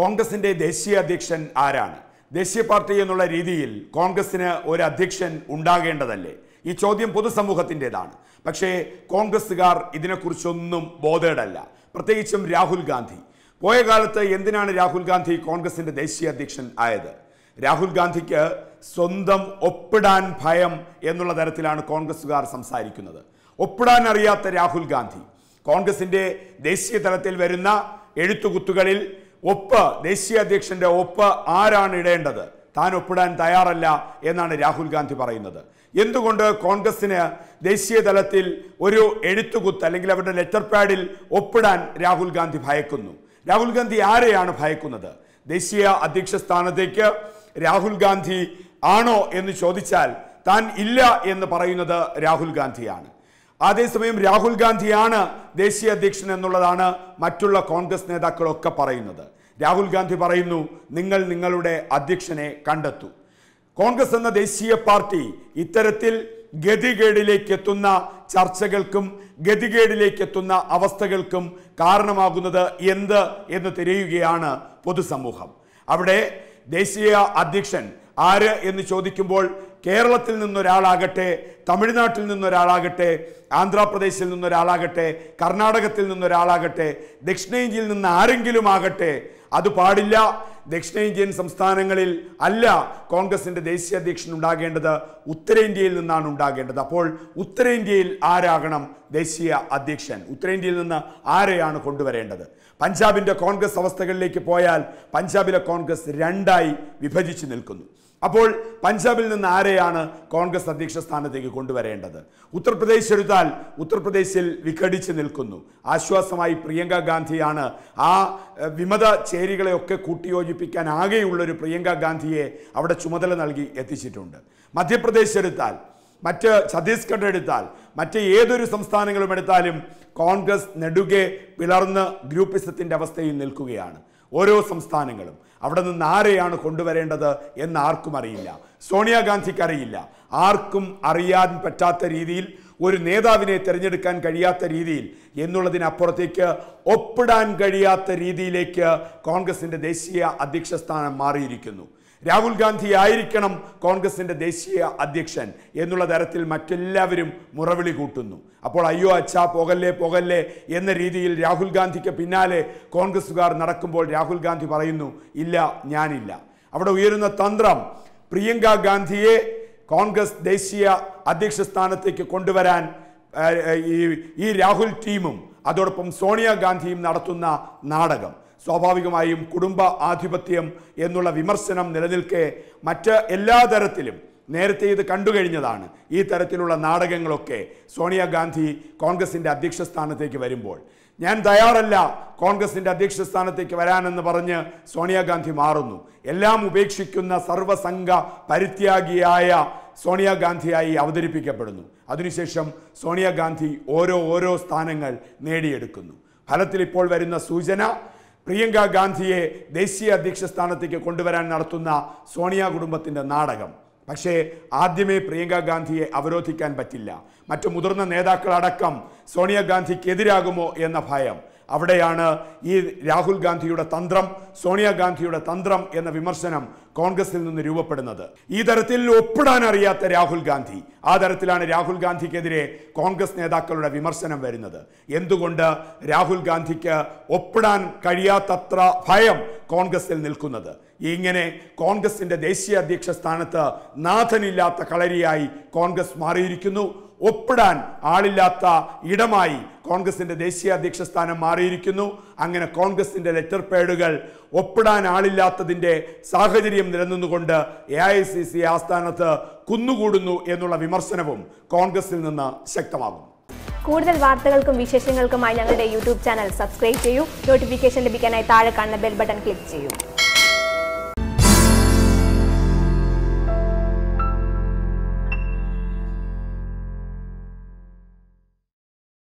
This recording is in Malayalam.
കോൺഗ്രസിൻ്റെ ദേശീയ അധ്യക്ഷൻ ആരാണ് ദേശീയ പാർട്ടി എന്നുള്ള രീതിയിൽ കോൺഗ്രസിന് ഒരു അധ്യക്ഷൻ ഉണ്ടാകേണ്ടതല്ലേ ഈ ചോദ്യം പൊതുസമൂഹത്തിൻ്റെതാണ് പക്ഷേ കോൺഗ്രസ്സുകാർ ഇതിനെക്കുറിച്ചൊന്നും ബോധേഡല്ല പ്രത്യേകിച്ചും രാഹുൽ ഗാന്ധി പോയ കാലത്ത് എന്തിനാണ് രാഹുൽ ഗാന്ധി കോൺഗ്രസിൻ്റെ ദേശീയ അധ്യക്ഷൻ ആയത് രാഹുൽ ഗാന്ധിക്ക് സ്വന്തം ഒപ്പിടാൻ ഭയം എന്നുള്ള തരത്തിലാണ് കോൺഗ്രസ്സുകാർ സംസാരിക്കുന്നത് ഒപ്പിടാൻ അറിയാത്ത രാഹുൽ ഗാന്ധി കോൺഗ്രസിൻ്റെ ദേശീയ തലത്തിൽ വരുന്ന എഴുത്തുകുത്തുകളിൽ ഒപ്പ് ദേശീയ അധ്യക്ഷൻ്റെ ഒപ്പ് ആരാണ് ഇടേണ്ടത് താൻ ഒപ്പിടാൻ തയ്യാറല്ല എന്നാണ് രാഹുൽ ഗാന്ധി പറയുന്നത് എന്തുകൊണ്ട് കോൺഗ്രസിന് ദേശീയ തലത്തിൽ ഒരു എഴുത്തുകുത്ത് അല്ലെങ്കിൽ അവരുടെ ലെറ്റർ പാഡിൽ ഒപ്പിടാൻ രാഹുൽ ഗാന്ധി ഭയക്കുന്നു രാഹുൽ ഗാന്ധി ആരെയാണ് ഭയക്കുന്നത് ദേശീയ അധ്യക്ഷ സ്ഥാനത്തേക്ക് രാഹുൽ ഗാന്ധി ആണോ എന്ന് ചോദിച്ചാൽ താൻ ഇല്ല എന്ന് പറയുന്നത് രാഹുൽ ഗാന്ധിയാണ് അതേസമയം രാഹുൽ ഗാന്ധിയാണ് ദേശീയ അധ്യക്ഷൻ എന്നുള്ളതാണ് മറ്റുള്ള കോൺഗ്രസ് നേതാക്കളൊക്കെ പറയുന്നത് രാഹുൽ ഗാന്ധി പറയുന്നു നിങ്ങൾ നിങ്ങളുടെ അധ്യക്ഷനെ കണ്ടെത്തു കോൺഗ്രസ് എന്ന ദേശീയ പാർട്ടി ഇത്തരത്തിൽ ഗതികേടിലേക്ക് എത്തുന്ന ചർച്ചകൾക്കും ഗതികേടിലേക്ക് എത്തുന്ന അവസ്ഥകൾക്കും കാരണമാകുന്നത് എന്ത് എന്ന് തിരയുകയാണ് പൊതുസമൂഹം അവിടെ ദേശീയ അധ്യക്ഷൻ ആര് എന്ന് ചോദിക്കുമ്പോൾ കേരളത്തിൽ നിന്നൊരാളാകട്ടെ തമിഴ്നാട്ടിൽ നിന്നൊരാളാകട്ടെ ആന്ധ്രാപ്രദേശിൽ നിന്നൊരാളാകട്ടെ കർണാടകത്തിൽ നിന്നൊരാളാകട്ടെ ദക്ഷിണേന്ത്യയിൽ നിന്ന് ആരെങ്കിലും ആകട്ടെ അത് പാടില്ല ദക്ഷിണേന്ത്യൻ സംസ്ഥാനങ്ങളിൽ അല്ല കോൺഗ്രസിൻ്റെ ദേശീയ അധ്യക്ഷൻ ഉണ്ടാകേണ്ടത് ഉത്തരേന്ത്യയിൽ നിന്നാണ് ഉണ്ടാകേണ്ടത് അപ്പോൾ ഉത്തരേന്ത്യയിൽ ആരാകണം ദേശീയ അധ്യക്ഷൻ ഉത്തരേന്ത്യയിൽ നിന്ന് ആരെയാണ് കൊണ്ടുവരേണ്ടത് പഞ്ചാബിൻ്റെ കോൺഗ്രസ് അവസ്ഥകളിലേക്ക് പോയാൽ പഞ്ചാബിലെ കോൺഗ്രസ് രണ്ടായി വിഭജിച്ചു നിൽക്കുന്നു അപ്പോൾ പഞ്ചാബിൽ നിന്ന് ആരെയാണ് കോൺഗ്രസ് അധ്യക്ഷ സ്ഥാനത്തേക്ക് കൊണ്ടുവരേണ്ടത് ഉത്തർപ്രദേശ് എടുത്താൽ ഉത്തർപ്രദേശിൽ വിഘടിച്ച് നിൽക്കുന്നു ആശ്വാസമായി പ്രിയങ്ക ഗാന്ധിയാണ് ആ വിമത ചേരികളെയൊക്കെ കൂട്ടിയോജിപ്പിക്കാൻ ആകെയുള്ളൊരു പ്രിയങ്ക ഗാന്ധിയെ അവിടെ ചുമതല നൽകി എത്തിച്ചിട്ടുണ്ട് മധ്യപ്രദേശ് എടുത്താൽ മറ്റ് ഛത്തീസ്ഗഡ് എടുത്താൽ മറ്റ് ഏതൊരു സംസ്ഥാനങ്ങളും എടുത്താലും കോൺഗ്രസ് നെടുകെ പിളർന്ന് ഗ്രൂപ്പിസത്തിൻ്റെ അവസ്ഥയിൽ നിൽക്കുകയാണ് ഓരോ സംസ്ഥാനങ്ങളും അവിടെ നിന്ന് ആരെയാണ് കൊണ്ടുവരേണ്ടത് എന്ന് ആർക്കും അറിയില്ല സോണിയാഗാന്ധിക്ക് അറിയില്ല ആർക്കും അറിയാൻ പറ്റാത്ത രീതിയിൽ ഒരു നേതാവിനെ തിരഞ്ഞെടുക്കാൻ കഴിയാത്ത രീതിയിൽ എന്നുള്ളതിനപ്പുറത്തേക്ക് ഒപ്പിടാൻ കഴിയാത്ത രീതിയിലേക്ക് കോൺഗ്രസിൻ്റെ ദേശീയ അധ്യക്ഷ സ്ഥാനം മാറിയിരിക്കുന്നു രാഹുൽ ഗാന്ധി ആയിരിക്കണം കോൺഗ്രസിൻ്റെ ദേശീയ അധ്യക്ഷൻ എന്നുള്ള തരത്തിൽ മറ്റെല്ലാവരും മുറവിളി കൂട്ടുന്നു അപ്പോൾ അയ്യോ അച്ഛാ പോകല്ലേ പോകല്ലേ എന്ന രീതിയിൽ രാഹുൽ ഗാന്ധിക്ക് പിന്നാലെ കോൺഗ്രസ്സുകാർ നടക്കുമ്പോൾ രാഹുൽ ഗാന്ധി പറയുന്നു ഇല്ല ഞാനില്ല അവിടെ ഉയരുന്ന തന്ത്രം പ്രിയങ്ക ഗാന്ധിയെ കോൺഗ്രസ് ദേശീയ അധ്യക്ഷ സ്ഥാനത്തേക്ക് കൊണ്ടുവരാൻ ഈ രാഹുൽ ടീമും അതോടൊപ്പം സോണിയാഗാന്ധിയും നടത്തുന്ന നാടകം സ്വാഭാവികമായും കുടുംബ ആധിപത്യം എന്നുള്ള വിമർശനം നിലനിൽക്കെ മറ്റ് എല്ലാ തരത്തിലും നേരത്തെ ഇത് കണ്ടു കഴിഞ്ഞതാണ് ഈ തരത്തിലുള്ള നാടകങ്ങളൊക്കെ സോണിയാഗാന്ധി കോൺഗ്രസിൻ്റെ അധ്യക്ഷ സ്ഥാനത്തേക്ക് വരുമ്പോൾ ഞാൻ തയ്യാറല്ല കോൺഗ്രസിൻ്റെ അധ്യക്ഷ സ്ഥാനത്തേക്ക് വരാനെന്ന് പറഞ്ഞ് സോണിയാഗാന്ധി മാറുന്നു എല്ലാം ഉപേക്ഷിക്കുന്ന സർവസംഘ പരിത്യാഗിയായ സോണിയാഗാന്ധിയായി അവതരിപ്പിക്കപ്പെടുന്നു അതിനുശേഷം സോണിയാഗാന്ധി ഓരോ ഓരോ സ്ഥാനങ്ങൾ നേടിയെടുക്കുന്നു ഫലത്തിൽ ഇപ്പോൾ വരുന്ന സൂചന പ്രിയങ്ക ഗാന്ധിയെ ദേശീയ അധ്യക്ഷ സ്ഥാനത്തേക്ക് കൊണ്ടുവരാൻ നടത്തുന്ന സോണിയ കുടുംബത്തിൻ്റെ നാടകം പക്ഷേ ആദ്യമേ പ്രിയങ്ക ഗാന്ധിയെ അവരോധിക്കാൻ പറ്റില്ല മറ്റു മുതിർന്ന നേതാക്കളടക്കം സോണിയാഗാന്ധിക്കെതിരാകുമോ എന്ന ഭയം അവിടെയാണ് ഈ രാഹുൽ ഗാന്ധിയുടെ തന്ത്രം സോണിയാഗാന്ധിയുടെ തന്ത്രം എന്ന വിമർശനം കോൺഗ്രസിൽ നിന്ന് രൂപപ്പെടുന്നത് ഈ തരത്തിൽ ഒപ്പിടാൻ അറിയാത്ത രാഹുൽ ഗാന്ധി ആ തരത്തിലാണ് രാഹുൽ ഗാന്ധിക്കെതിരെ കോൺഗ്രസ് നേതാക്കളുടെ വിമർശനം വരുന്നത് എന്തുകൊണ്ട് രാഹുൽ ഗാന്ധിക്ക് ഒപ്പിടാൻ കഴിയാത്തത്ര ഭയം കോൺഗ്രസിൽ നിൽക്കുന്നത് ഇങ്ങനെ കോൺഗ്രസിന്റെ ദേശീയ അധ്യക്ഷ സ്ഥാനത്ത് നാഥനില്ലാത്ത കളരിയായി കോൺഗ്രസ് മാറിയിരിക്കുന്നു ഒപ്പിടാൻ ആളില്ലാത്ത ഇടമായി കോൺഗ്രസിന്റെ ദേശീയ അധ്യക്ഷ സ്ഥാനം മാറിയിരിക്കുന്നു അങ്ങനെ കോൺഗ്രസിന്റെ ലെറ്റർ പേഡുകൾ ഒപ്പിടാൻ ആളില്ലാത്തതിന്റെ സാഹചര്യം നിലനിന്നുകൊണ്ട് എ ഐ സി സി ആസ്ഥാനത്ത് കുന്നുകൂടുന്നു എന്നുള്ള വിമർശനവും കോൺഗ്രസിൽ നിന്ന് ശക്തമാകും കൂടുതൽ വാർത്തകൾക്കും വിശേഷങ്ങൾക്കുമായി ഞങ്ങളുടെ യൂട്യൂബ് ചാനൽ സബ്സ്ക്രൈബ് ചെയ്യൂ നോട്ടിഫിക്കേഷൻ ലഭിക്കാനായി താഴെ കാണുന്ന ബെൽ ബട്ടൺ ക്ലിക്ക് ചെയ്യൂ